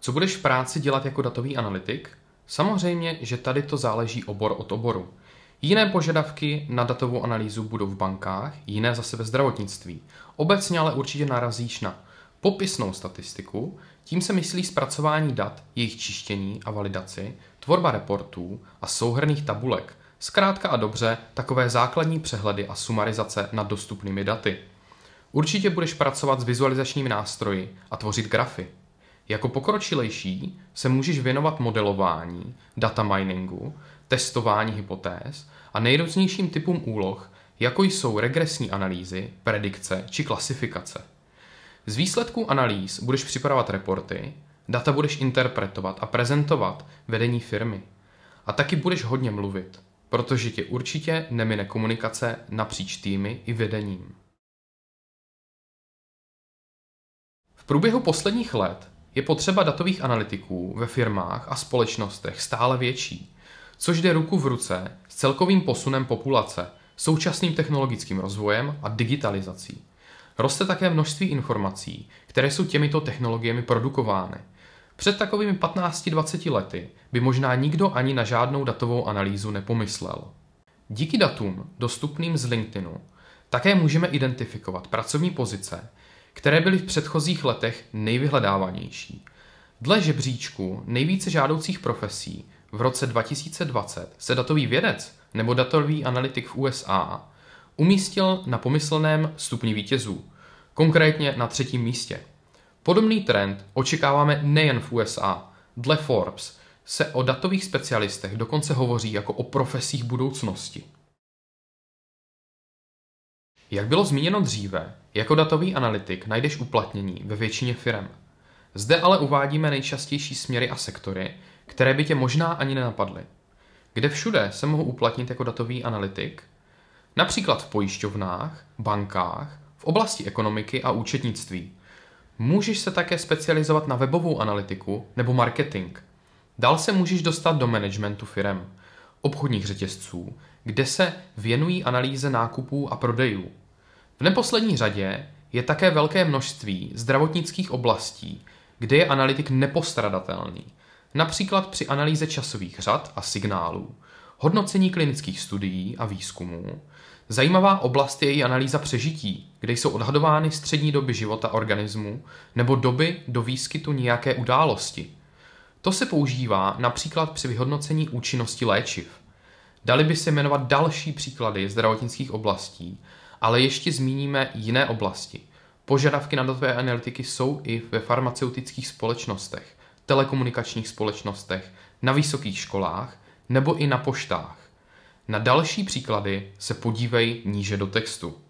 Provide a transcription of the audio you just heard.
Co budeš v práci dělat jako datový analytik? Samozřejmě, že tady to záleží obor od oboru. Jiné požadavky na datovou analýzu budou v bankách, jiné zase ve zdravotnictví. Obecně ale určitě narazíš na popisnou statistiku, tím se myslí zpracování dat, jejich čištění a validaci, tvorba reportů a souhrných tabulek, zkrátka a dobře takové základní přehledy a sumarizace nad dostupnými daty. Určitě budeš pracovat s vizualizačními nástroji a tvořit grafy. Jako pokročilejší se můžeš věnovat modelování, data miningu, testování hypotéz a nejrůznějším typům úloh, jako jsou regresní analýzy, predikce či klasifikace. Z výsledků analýz budeš připravovat reporty, data budeš interpretovat a prezentovat vedení firmy. A taky budeš hodně mluvit, protože tě určitě nemine komunikace napříč týmy i vedením. V průběhu posledních let je potřeba datových analytiků ve firmách a společnostech stále větší, což jde ruku v ruce s celkovým posunem populace, současným technologickým rozvojem a digitalizací. Roste také množství informací, které jsou těmito technologiemi produkovány. Před takovými 15-20 lety by možná nikdo ani na žádnou datovou analýzu nepomyslel. Díky datům dostupným z LinkedInu také můžeme identifikovat pracovní pozice, které byly v předchozích letech nejvyhledávanější. Dle žebříčku nejvíce žádoucích profesí v roce 2020 se datový vědec nebo datový analytik v USA umístil na pomyslném stupni vítězů, konkrétně na třetím místě. Podobný trend očekáváme nejen v USA. Dle Forbes se o datových specialistech dokonce hovoří jako o profesích budoucnosti. Jak bylo zmíněno dříve, jako datový analytik najdeš uplatnění ve většině firm. Zde ale uvádíme nejčastější směry a sektory, které by tě možná ani nenapadly. Kde všude se mohu uplatnit jako datový analytik? Například v pojišťovnách, bankách, v oblasti ekonomiky a účetnictví. Můžeš se také specializovat na webovou analytiku nebo marketing. Dál se můžeš dostat do managementu firm, obchodních řetězců, kde se věnují analýze nákupů a prodejů, v neposlední řadě je také velké množství zdravotnických oblastí, kde je analytik nepostradatelný, například při analýze časových řad a signálů, hodnocení klinických studií a výzkumů. Zajímavá oblast je i analýza přežití, kde jsou odhadovány střední doby života organismu nebo doby do výskytu nějaké události. To se používá například při vyhodnocení účinnosti léčiv. Dali by se jmenovat další příklady zdravotnických oblastí, ale ještě zmíníme jiné oblasti. Požadavky na datové analytiky jsou i ve farmaceutických společnostech, telekomunikačních společnostech, na vysokých školách nebo i na poštách. Na další příklady se podívej níže do textu.